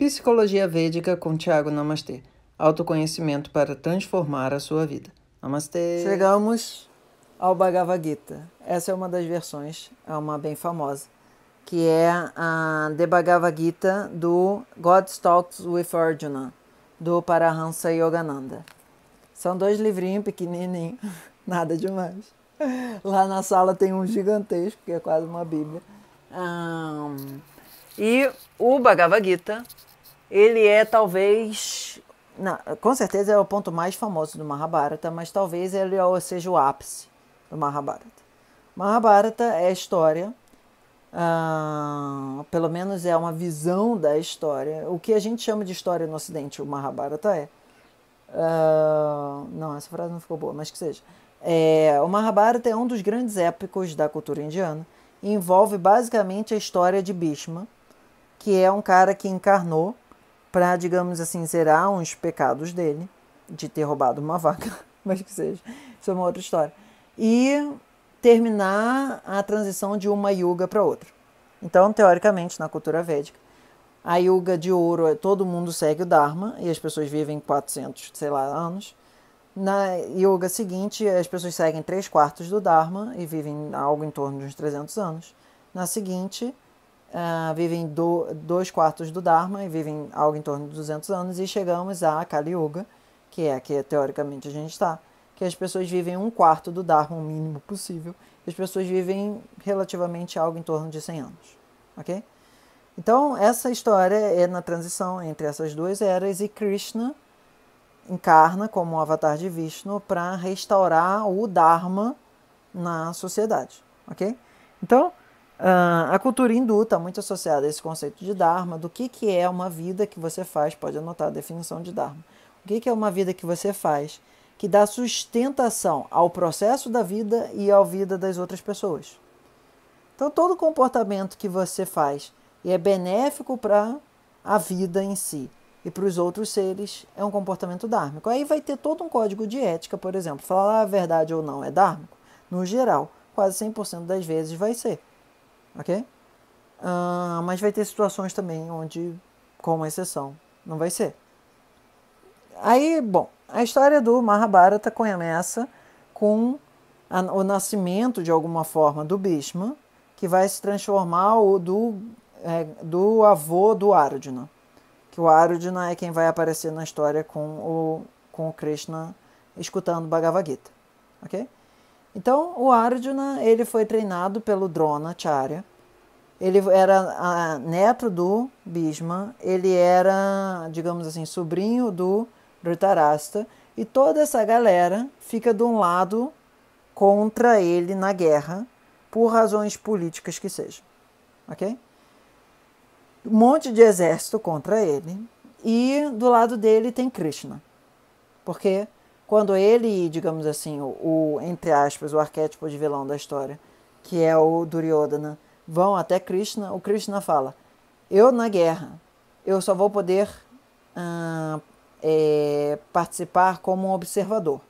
Psicologia Védica com Tiago Namastê. Autoconhecimento para transformar a sua vida. Namastê. Chegamos ao Bhagavad Gita. Essa é uma das versões, é uma bem famosa, que é a The Bhagavad Gita do God Talks with Arjuna, do Parahansa Yogananda. São dois livrinhos pequenininhos, nada demais. Lá na sala tem um gigantesco, que é quase uma bíblia. Um, e o Bhagavad Gita ele é talvez, não, com certeza é o ponto mais famoso do Mahabharata, mas talvez ele é seja o ápice do Mahabharata. Mahabharata é a história, ah, pelo menos é uma visão da história. O que a gente chama de história no Ocidente, o Mahabharata é. Ah, não, essa frase não ficou boa, mas que seja. É, o Mahabharata é um dos grandes épicos da cultura indiana. E envolve basicamente a história de Bhishma, que é um cara que encarnou para, digamos assim, zerar uns pecados dele, de ter roubado uma vaca, mas que seja, isso é uma outra história, e terminar a transição de uma yuga para outra. Então, teoricamente, na cultura védica, a yuga de ouro é todo mundo segue o Dharma e as pessoas vivem 400, sei lá, anos. Na yoga seguinte, as pessoas seguem 3 quartos do Dharma e vivem algo em torno de uns 300 anos. Na seguinte, uh, vivem do, dois quartos do Dharma e vivem algo em torno de 200 anos, e chegamos a Kali Yuga, que é que teoricamente a gente está, que as pessoas vivem um quarto do Dharma, o mínimo possível, e as pessoas vivem relativamente algo em torno de 100 anos, ok? Então, essa história é na transição entre essas duas eras e Krishna encarna como um avatar de Vishnu para restaurar o Dharma na sociedade, ok? Então, Uh, a cultura hindu está muito associada a esse conceito de Dharma, do que, que é uma vida que você faz, pode anotar a definição de Dharma. O que, que é uma vida que você faz que dá sustentação ao processo da vida e à vida das outras pessoas. Então, todo comportamento que você faz e é benéfico para a vida em si e para os outros seres é um comportamento dármico. Aí vai ter todo um código de ética, por exemplo. Falar a verdade ou não é dármico? No geral, quase 100% das vezes vai ser ok? Uh, mas vai ter situações também onde, uma exceção, não vai ser. Aí, bom, a história do Mahabharata tá começa com a, o nascimento de alguma forma do Bhishma, que vai se transformar o do, é, do avô do Arjuna. Que o Arjuna é quem vai aparecer na história com o, com o Krishna escutando Bhagavad Gita. ok? Então, o Arjuna, ele foi treinado pelo Dronacharya. Ele era neto do Bhishma, ele era, digamos assim, sobrinho do Dhritarashtra, e toda essa galera fica de um lado contra ele na guerra, por razões políticas que sejam. OK? Um monte de exército contra ele, e do lado dele tem Krishna. Porque quando ele, digamos assim, o, o, entre aspas, o arquétipo de vilão da história, que é o Duryodhana, vão até Krishna, o Krishna fala: Eu na guerra, eu só vou poder ah, é, participar como um observador.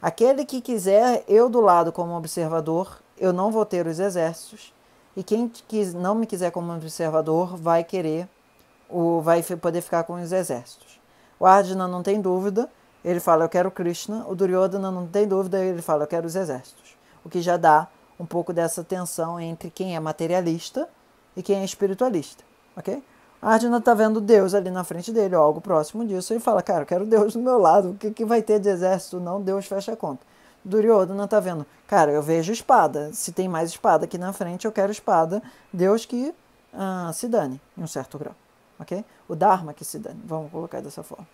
Aquele que quiser eu do lado como observador, eu não vou ter os exércitos. E quem quis, não me quiser como observador vai querer, o, vai poder ficar com os exércitos. O Arjuna não tem dúvida, ele fala, eu quero Krishna. O Duryodhana não tem dúvida, ele fala, eu quero os exércitos. O que já dá um pouco dessa tensão entre quem é materialista e quem é espiritualista, ok? Arjuna está vendo Deus ali na frente dele, ou algo próximo disso, e fala, cara, eu quero Deus do meu lado, o que, que vai ter de exército? Não, Deus fecha a conta. Duryodhana está vendo, cara, eu vejo espada, se tem mais espada aqui na frente, eu quero espada, Deus que ah, se dane, em um certo grau, ok? O Dharma que se dane, vamos colocar dessa forma.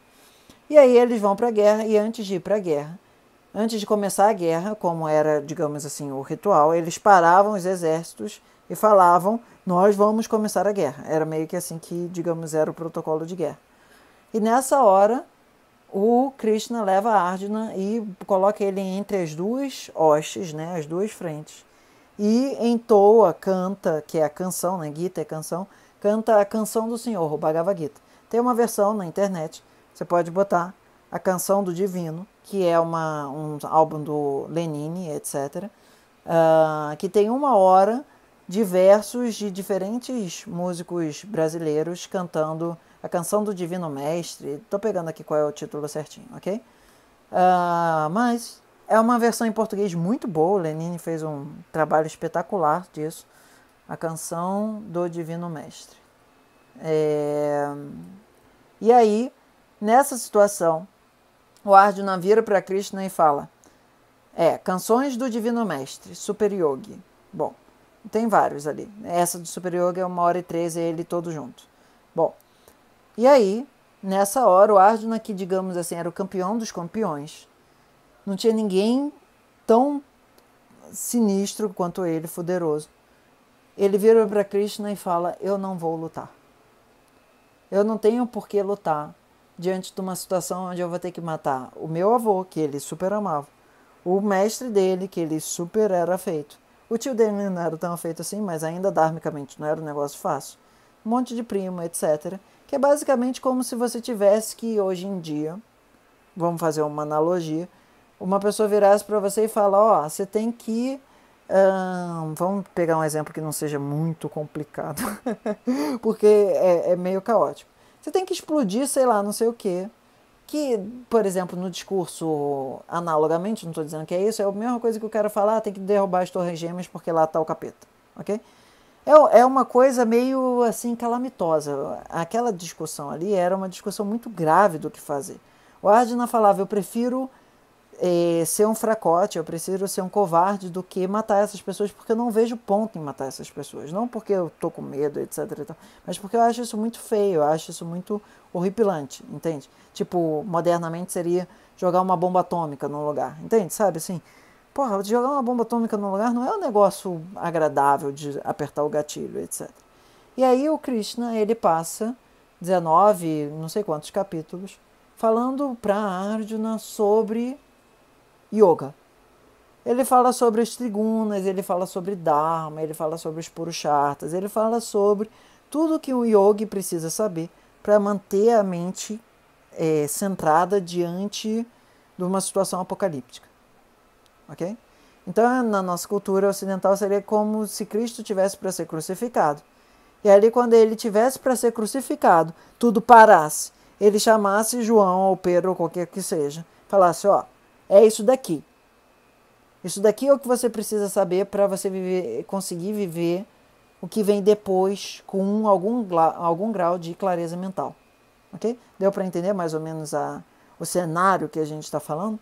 E aí eles vão para a guerra e antes de ir para a guerra, antes de começar a guerra, como era, digamos assim, o ritual, eles paravam os exércitos e falavam: "Nós vamos começar a guerra". Era meio que assim que, digamos, era o protocolo de guerra. E nessa hora, o Krishna leva a Arjuna e coloca ele entre as duas hostes, né, as duas frentes, e entoa, canta, que é a canção, né, Gita é canção, canta a canção do Senhor, o Bhagavad Gita. Tem uma versão na internet você pode botar a Canção do Divino, que é uma, um álbum do Lenine, etc., uh, ah, que tem uma hora de versos de diferentes músicos brasileiros cantando a Canção do Divino Mestre. Estou pegando aqui qual é o título certinho, ok? Uh, mas é uma versão em português muito boa. O Lenine fez um trabalho espetacular disso. A Canção do Divino Mestre. É... E aí Nessa situação, o Arjuna vira para Krishna e fala: É, canções do Divino Mestre, Super Yogi. Bom, tem vários ali. Essa do Super Yogi é uma hora e treze, é ele todo junto. Bom, e aí, nessa hora, o Arjuna, que digamos assim, era o campeão dos campeões, não tinha ninguém tão sinistro quanto ele, poderoso. Ele vira para Krishna e fala: Eu não vou lutar. Eu não tenho por que lutar diante de uma situação onde eu vou ter que matar o meu avô, que ele super amava, o mestre dele, que ele super era feito. O tio dele não era tão feito assim, mas ainda dharmicamente não era um negócio fácil. Um monte de primo, etc. Que é basicamente como se você tivesse que, hoje em dia, vamos fazer uma analogia, uma pessoa virasse para você e falar, ó, oh, você tem que... Um, vamos pegar um exemplo que não seja muito complicado, porque é, é meio caótico. Você tem que explodir, sei lá, não sei o quê. Que, por exemplo, no discurso, analogamente, não estou dizendo que é isso, é a mesma coisa que eu quero falar, tem que derrubar as torres gêmeas porque lá está o capeta, ok? É, é uma coisa meio, assim, calamitosa. Aquela discussão ali era uma discussão muito grave do que fazer. O Ardina falava, eu prefiro é, ser um fracote, eu prefiro ser um covarde do que matar essas pessoas, porque eu não vejo ponto em matar essas pessoas. Não porque eu tô com medo, etc. etc mas porque eu acho isso muito feio, eu acho isso muito horripilante, entende? Tipo, modernamente seria jogar uma bomba atômica num lugar, entende? Sabe assim? Porra, jogar uma bomba atômica num lugar não é um negócio agradável de apertar o gatilho, etc. E aí o Krishna, ele passa 19, não sei quantos capítulos, falando para Arjuna sobre yoga. Ele fala sobre as trigunas, ele fala sobre Dharma, ele fala sobre os Purusharthas, ele fala sobre tudo que um yogi precisa saber para manter a mente é, centrada diante de uma situação apocalíptica. Ok? Então, na nossa cultura ocidental, seria como se Cristo tivesse para ser crucificado. E ali, quando ele tivesse para ser crucificado, tudo parasse. Ele chamasse João ou Pedro ou qualquer que seja. Falasse: Ó, é isso daqui. Isso daqui é o que você precisa saber para você viver, conseguir viver o que vem depois com algum, algum grau de clareza mental. Ok? Deu para entender mais ou menos a, o cenário que a gente está falando?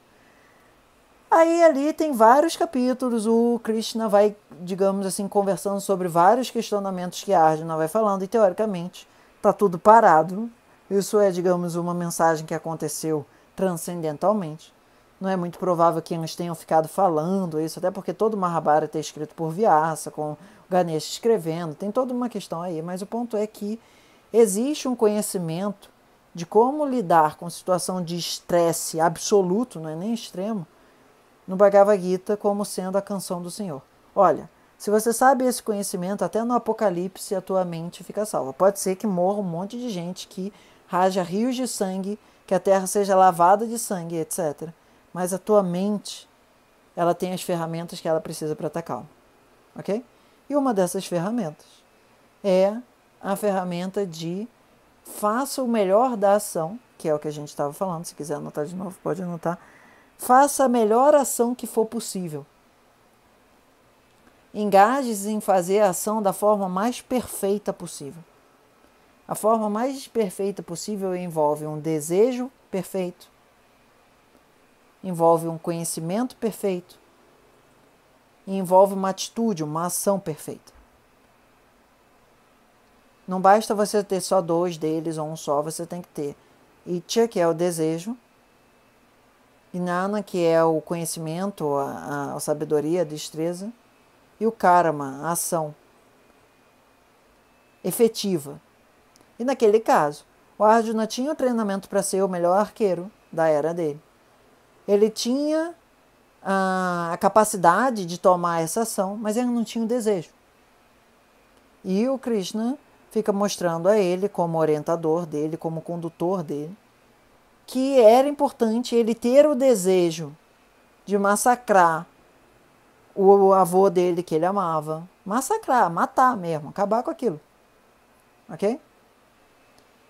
Aí ali tem vários capítulos, o Krishna vai, digamos assim, conversando sobre vários questionamentos que a Arjuna vai falando, e teoricamente está tudo parado. Isso é, digamos, uma mensagem que aconteceu transcendentalmente. Não é muito provável que eles tenham ficado falando isso, até porque todo o Mahabharata é escrito por Vyasa, com o Ganesha escrevendo, tem toda uma questão aí, mas o ponto é que existe um conhecimento de como lidar com situação de estresse absoluto, não é nem extremo, no Bhagavad Gita como sendo a canção do Senhor. Olha, se você sabe esse conhecimento, até no Apocalipse a tua mente fica salva. Pode ser que morra um monte de gente que raja rios de sangue, que a terra seja lavada de sangue, etc mas a tua mente ela tem as ferramentas que ela precisa para atacá-lo, ok? E uma dessas ferramentas é a ferramenta de faça o melhor da ação, que é o que a gente estava falando. Se quiser anotar de novo, pode anotar. Faça a melhor ação que for possível. Engajes em fazer a ação da forma mais perfeita possível. A forma mais perfeita possível envolve um desejo perfeito, envolve um conhecimento perfeito e envolve uma atitude, uma ação perfeita. Não basta você ter só dois deles ou um só, você tem que ter Itcha, que é o desejo, e Nana, que é o conhecimento, a, a sabedoria, a destreza, e o Karma, a ação efetiva. E naquele caso, o Arjuna tinha o treinamento para ser o melhor arqueiro da era dele. Ele tinha a capacidade de tomar essa ação, mas ele não tinha o desejo. E o Krishna fica mostrando a ele, como orientador dele, como condutor dele, que era importante ele ter o desejo de massacrar o avô dele que ele amava. Massacrar, matar mesmo, acabar com aquilo. Ok?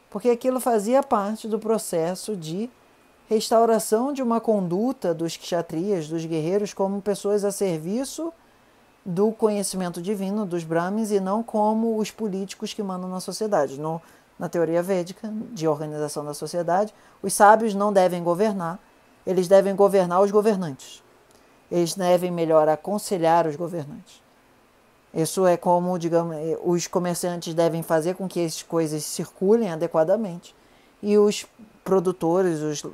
Porque aquilo fazia parte do processo de restauração de uma conduta dos kshatriyas, dos guerreiros, como pessoas a serviço do conhecimento divino dos Brahmins e não como os políticos que mandam na sociedade. No, na teoria védica de organização da sociedade, os sábios não devem governar, eles devem governar os governantes. Eles devem melhor aconselhar os governantes. Isso é como, digamos, eh, os comerciantes devem fazer com que as coisas circulem adequadamente e os produtores, os,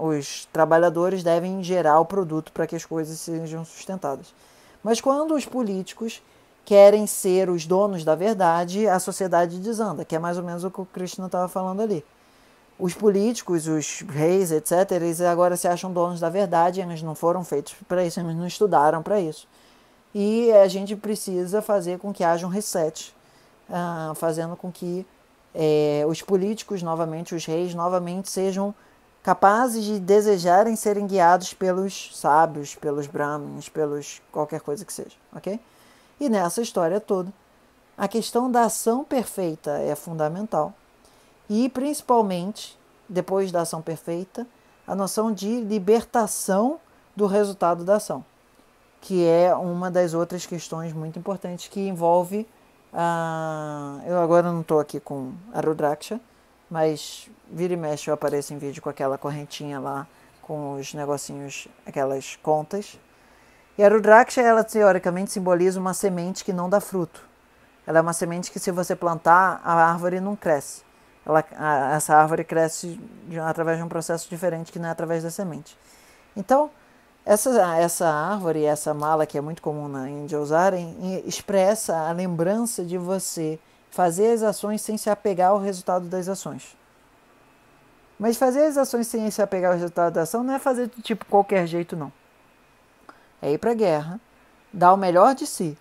os trabalhadores devem gerar o produto para que as coisas sejam sustentadas. Mas quando os políticos querem ser os donos da verdade, a sociedade desanda, que é mais ou menos o que o Krishna estava falando ali. Os políticos, os reis, etc., eles agora se acham donos da verdade, eles não foram feitos para isso, eles não estudaram para isso. E a gente precisa fazer com que haja um reset, uh, fazendo com que é, os políticos, novamente os reis, novamente sejam capazes de desejarem serem guiados pelos sábios, pelos brahmins, pelos qualquer coisa que seja, ok? E nessa história toda, a questão da ação perfeita é fundamental e principalmente, depois da ação perfeita, a noção de libertação do resultado da ação, que é uma das outras questões muito importantes que envolve ah, eu agora não estou aqui com a Rudraksha, mas vira e mexe eu apareço em vídeo com aquela correntinha lá, com os negocinhos, aquelas contas. E a Rudraksha, ela teoricamente simboliza uma semente que não dá fruto. Ela é uma semente que se você plantar, a árvore não cresce. Ela, a, essa árvore cresce de, através de um processo diferente que não é através da semente. Então, essa, essa árvore, essa mala que é muito comum na Índia usarem, expressa a lembrança de você fazer as ações sem se apegar ao resultado das ações. Mas fazer as ações sem se apegar ao resultado da ação não é fazer de tipo qualquer jeito, não. É ir para a guerra, dar o melhor de si.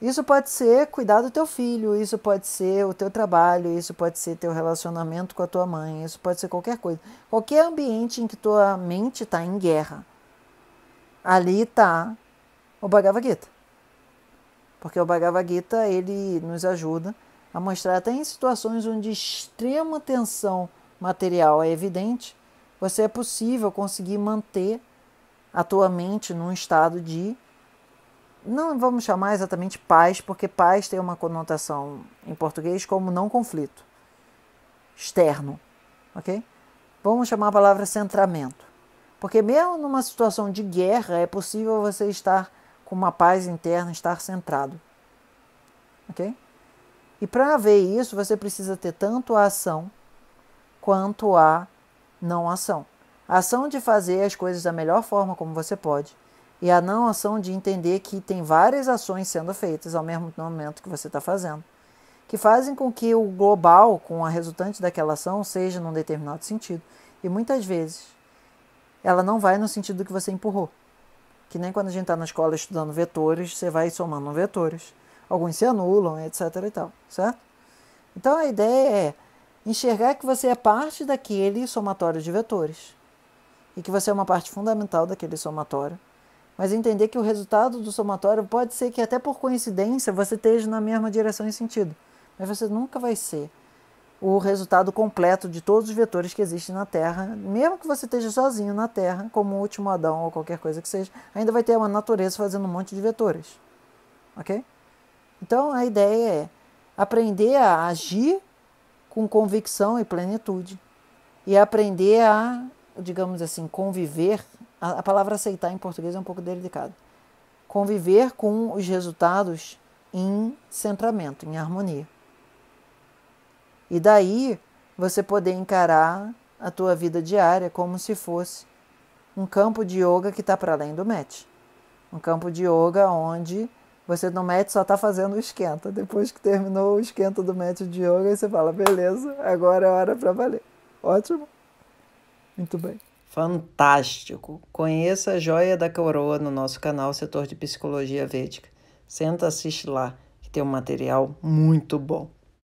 Isso pode ser cuidar do teu filho, isso pode ser o teu trabalho, isso pode ser teu relacionamento com a tua mãe, isso pode ser qualquer coisa. Qualquer ambiente em que tua mente está em guerra ali está o Bhagavad Gita. Porque o Bhagavad Gita ele nos ajuda a mostrar até em situações onde extrema tensão material é evidente, você é possível conseguir manter a tua mente num estado de não vamos chamar exatamente paz, porque paz tem uma conotação em português como não conflito externo, OK? Vamos chamar a palavra centramento. Porque, mesmo numa situação de guerra, é possível você estar com uma paz interna, estar centrado. Ok? E para ver isso, você precisa ter tanto a ação quanto a não ação. A ação de fazer as coisas da melhor forma como você pode, e a não ação de entender que tem várias ações sendo feitas ao mesmo momento que você está fazendo, que fazem com que o global, com a resultante daquela ação, seja num determinado sentido. E muitas vezes ela não vai no sentido que você empurrou. Que nem quando a gente está na escola estudando vetores, você vai somando vetores. Alguns se anulam, etc. e tal, certo? Então a ideia é enxergar que você é parte daquele somatório de vetores e que você é uma parte fundamental daquele somatório, mas entender que o resultado do somatório pode ser que até por coincidência você esteja na mesma direção e sentido, mas você nunca vai ser o resultado completo de todos os vetores que existem na Terra, mesmo que você esteja sozinho na Terra, como o último Adão ou qualquer coisa que seja, ainda vai ter uma natureza fazendo um monte de vetores. Ok? Então a ideia é aprender a agir com convicção e plenitude e aprender a, digamos assim, conviver. A, a palavra aceitar em português é um pouco delicado. Conviver com os resultados em centramento, em harmonia. E daí você poder encarar a tua vida diária como se fosse um campo de yoga que está para além do match. Um campo de yoga onde você no match só está fazendo o esquenta. Depois que terminou o esquenta do match de yoga, você fala, beleza, agora é hora para valer. Ótimo. Muito bem. Fantástico! Conheça a Joia da Coroa no nosso canal Setor de Psicologia Védica. Senta, assiste lá, que tem um material muito bom.